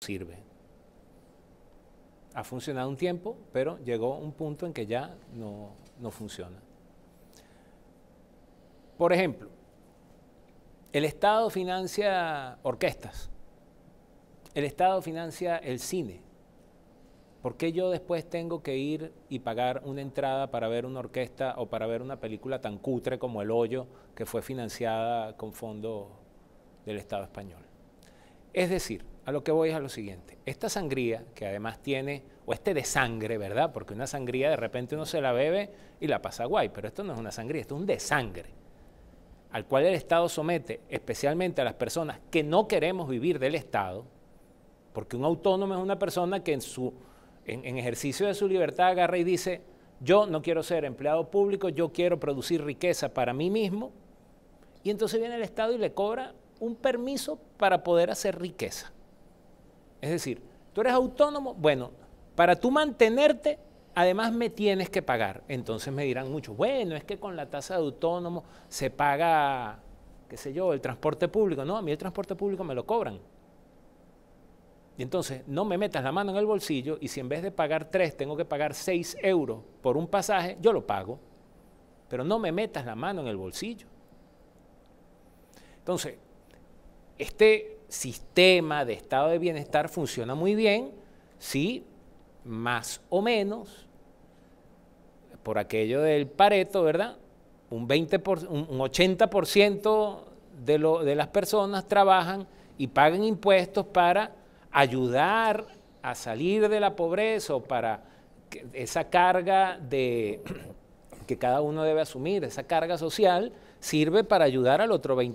sirve. Ha funcionado un tiempo, pero llegó un punto en que ya no, no funciona. Por ejemplo, el Estado financia orquestas, el Estado financia el cine. ¿Por qué yo después tengo que ir y pagar una entrada para ver una orquesta o para ver una película tan cutre como El Hoyo, que fue financiada con fondos del Estado español? Es decir, a lo que voy es a lo siguiente. Esta sangría, que además tiene, o este de sangre, ¿verdad? Porque una sangría de repente uno se la bebe y la pasa guay, pero esto no es una sangría, esto es un desangre, al cual el Estado somete especialmente a las personas que no queremos vivir del Estado, porque un autónomo es una persona que en ejercicio de su libertad agarra y dice, yo no quiero ser empleado público, yo quiero producir riqueza para mí mismo, y entonces viene el Estado y le cobra un permiso para poder hacer riqueza. Es decir, tú eres autónomo, bueno, para tú mantenerte, además me tienes que pagar. Entonces me dirán muchos, bueno, es que con la tasa de autónomo se paga, qué sé yo, el transporte público. No, a mí el transporte público me lo cobran. Y entonces no me metas la mano en el bolsillo y si en vez de pagar tres tengo que pagar seis euros por un pasaje, yo lo pago. Pero no me metas la mano en el bolsillo. Entonces, este sistema de estado de bienestar funciona muy bien si más o menos, por aquello del Pareto, ¿verdad? Un, 20 por, un 80% de, lo, de las personas trabajan y pagan impuestos para ayudar a salir de la pobreza o para esa carga de, que cada uno debe asumir, esa carga social, sirve para ayudar al otro 20%.